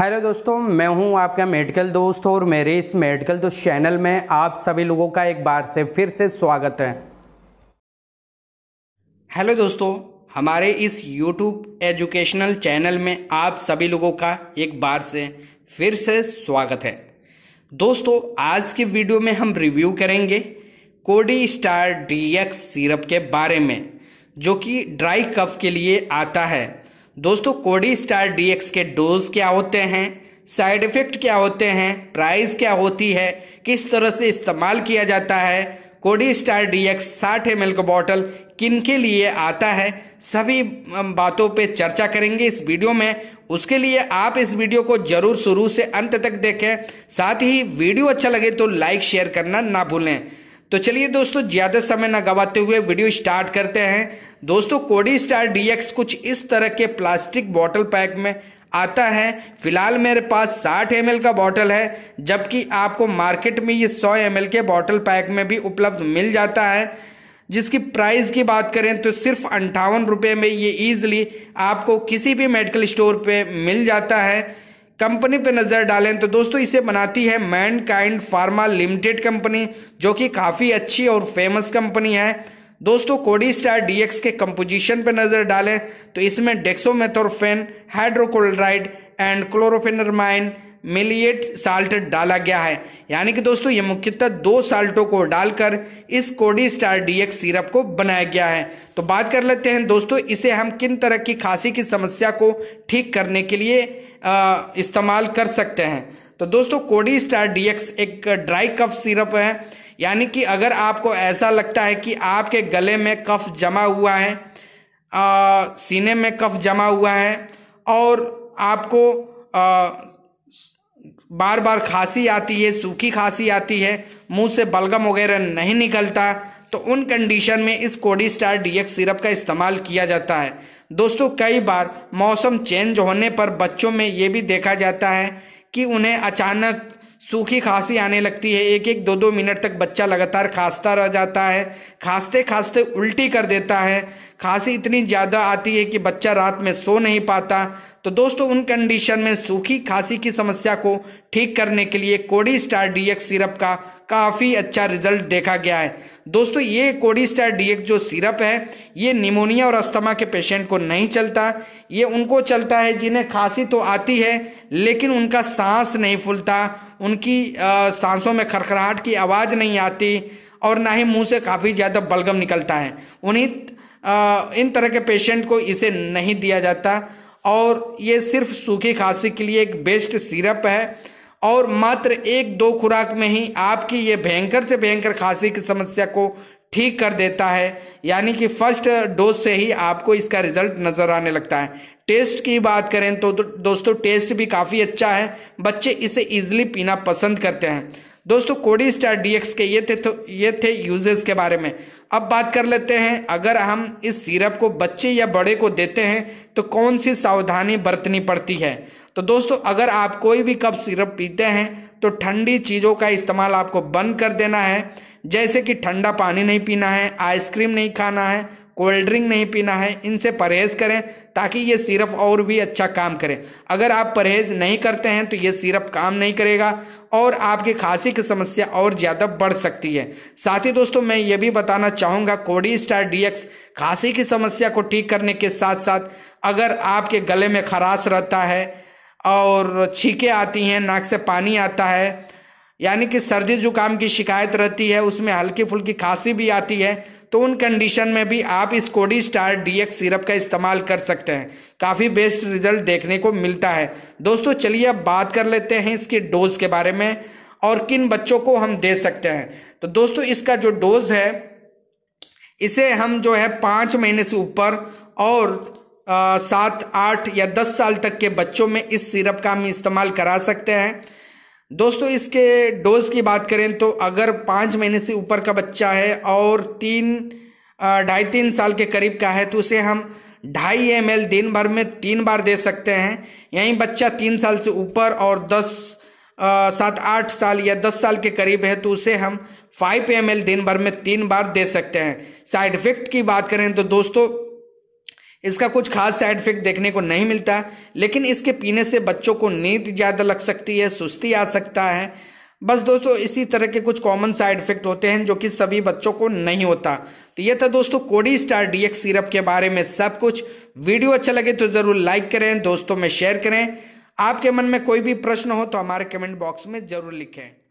hello दोस्तों मैं हूं आपका मेडिकल दोस्त और मेरे इस मेडिकल दोस्त चैनल में आप सभी लोगों का एक बार से फिर से स्वागत है हेलो दोस्तों हमारे इस यूट्यूब एजुकेशनल चैनल में आप सभी लोगों का एक बार से फिर से स्वागत है दोस्तों आज की वीडियो में हम रिव्यू करेंगे कोडी स्टार डी सिरप के बारे में जो कि ड्राई कफ के लिए आता है दोस्तों कोडी स्टार डीएक्स के डोज क्या होते हैं साइड इफेक्ट क्या होते हैं प्राइस क्या होती है किस तरह से इस्तेमाल किया जाता है कोडी स्टार डी एक्स साठ एम का बॉटल किन के लिए आता है सभी बातों पे चर्चा करेंगे इस वीडियो में उसके लिए आप इस वीडियो को जरूर शुरू से अंत तक देखें साथ ही वीडियो अच्छा लगे तो लाइक शेयर करना ना भूलें तो चलिए दोस्तों ज़्यादा समय ना गवाते हुए वीडियो स्टार्ट करते हैं दोस्तों कोडी स्टार डीएक्स कुछ इस तरह के प्लास्टिक बॉटल पैक में आता है फिलहाल मेरे पास 60 एम का बॉटल है जबकि आपको मार्केट में ये 100 एम के बॉटल पैक में भी उपलब्ध मिल जाता है जिसकी प्राइस की बात करें तो सिर्फ अंठावन रुपये में ये ईजिली आपको किसी भी मेडिकल स्टोर पे मिल जाता है कंपनी पे नज़र डालें तो दोस्तों इसे बनाती है Mankind Pharma Limited company जो कि काफ़ी अच्छी और फेमस कंपनी है दोस्तों कोडी स्टार डीएक्स के कंपोजिशन पर नजर डालें तो इसमें dextromethorphan hydrochloride and chlorpheniramine maleate salt डाला गया है यानी कि दोस्तों ये मुख्यतः दो साल्टों को डालकर इस कोडी स्टार डीएक्स सिरप को बनाया गया है तो बात कर लेते हैं दोस्तों इसे हम किन तरह की खांसी की समस्या को ठीक करने के लिए आ, इस्तेमाल कर सकते हैं तो दोस्तों कोडी स्टार डीएक्स एक ड्राई कफ सिरप है यानी कि अगर आपको ऐसा लगता है कि आपके गले में कफ जमा हुआ है आ, सीने में कफ जमा हुआ है और आपको आ, बार बार खांसी आती है सूखी खांसी आती है मुंह से बलगम वगैरह नहीं निकलता तो उन कंडीशन में इस कोडी स्टार डीएक्स सिरप का इस्तेमाल किया जाता है दोस्तों कई बार मौसम चेंज होने पर बच्चों में ये भी देखा जाता है कि उन्हें अचानक सूखी खांसी आने लगती है एक एक दो दो मिनट तक बच्चा लगातार खांसता रह जाता है खांसते खांसते उल्टी कर देता है खांसी इतनी ज़्यादा आती है कि बच्चा रात में सो नहीं पाता तो दोस्तों उन कंडीशन में सूखी खांसी की समस्या को ठीक करने के लिए कोडी स्टार डीएक्स सिरप का काफ़ी अच्छा रिजल्ट देखा गया है दोस्तों ये कोडी स्टार डीएक्स जो सिरप है ये निमोनिया और अस्थमा के पेशेंट को नहीं चलता ये उनको चलता है जिन्हें खांसी तो आती है लेकिन उनका सांस नहीं फूलता उनकी सांसों में खरखराहट की आवाज़ नहीं आती और ना ही मुंह से काफ़ी ज़्यादा बलगम निकलता है उन्हीं इन तरह के पेशेंट को इसे नहीं दिया जाता और ये सिर्फ सूखी खांसी के लिए एक बेस्ट सिरप है और मात्र एक दो खुराक में ही आपकी ये भयंकर से भयंकर खांसी की समस्या को ठीक कर देता है यानी कि फर्स्ट डोज से ही आपको इसका रिजल्ट नज़र आने लगता है टेस्ट की बात करें तो दोस्तों टेस्ट भी काफ़ी अच्छा है बच्चे इसे इजिली पीना पसंद करते हैं दोस्तों कोडी स्टार डीएक्स के ये थे तो ये थे यूजेस के बारे में अब बात कर लेते हैं अगर हम इस सिरप को बच्चे या बड़े को देते हैं तो कौन सी सावधानी बरतनी पड़ती है तो दोस्तों अगर आप कोई भी कप सिरप पीते हैं तो ठंडी चीज़ों का इस्तेमाल आपको बंद कर देना है जैसे कि ठंडा पानी नहीं पीना है आइसक्रीम नहीं खाना है कोल्ड ड्रिंक नहीं पीना है इनसे परहेज करें ताकि ये सिरप और भी अच्छा काम करें अगर आप परहेज नहीं करते हैं तो ये सिरप काम नहीं करेगा और आपकी खांसी की समस्या और ज़्यादा बढ़ सकती है साथ ही दोस्तों मैं ये भी बताना चाहूँगा कोडी स्टार डीएक्स खांसी की समस्या को ठीक करने के साथ साथ अगर आपके गले में खराश रहता है और छीके आती हैं नाक से पानी आता है यानी कि सर्दी जुकाम की शिकायत रहती है उसमें हल्की फुल्की खांसी भी आती है तो उन कंडीशन में भी आप इस कोडी स्टार डीएक्स सिरप का इस्तेमाल कर सकते हैं काफ़ी बेस्ट रिजल्ट देखने को मिलता है दोस्तों चलिए अब बात कर लेते हैं इसके डोज के बारे में और किन बच्चों को हम दे सकते हैं तो दोस्तों इसका जो डोज है इसे हम जो है पाँच महीने से ऊपर और सात आठ या दस साल तक के बच्चों में इस सिरप का हम इस्तेमाल करा सकते हैं दोस्तों इसके डोज की बात करें तो अगर पाँच महीने से ऊपर का बच्चा है और तीन ढाई तीन साल के करीब का है तो उसे हम ढाई एम दिन भर में तीन बार दे सकते हैं यहीं बच्चा तीन साल से ऊपर और दस सात आठ साल या दस साल के करीब है तो उसे हम फाइव एम दिन भर में तीन बार दे सकते हैं साइड इफेक्ट की बात करें तो दोस्तों इसका कुछ खास साइड इफेक्ट देखने को नहीं मिलता लेकिन इसके पीने से बच्चों को नींद ज़्यादा लग सकती है सुस्ती आ सकता है बस दोस्तों इसी तरह के कुछ कॉमन साइड इफेक्ट होते हैं जो कि सभी बच्चों को नहीं होता तो यह था दोस्तों कोडी स्टार डीएक्स सिरप के बारे में सब कुछ वीडियो अच्छा लगे तो ज़रूर लाइक करें दोस्तों में शेयर करें आपके मन में कोई भी प्रश्न हो तो हमारे कमेंट बॉक्स में ज़रूर लिखें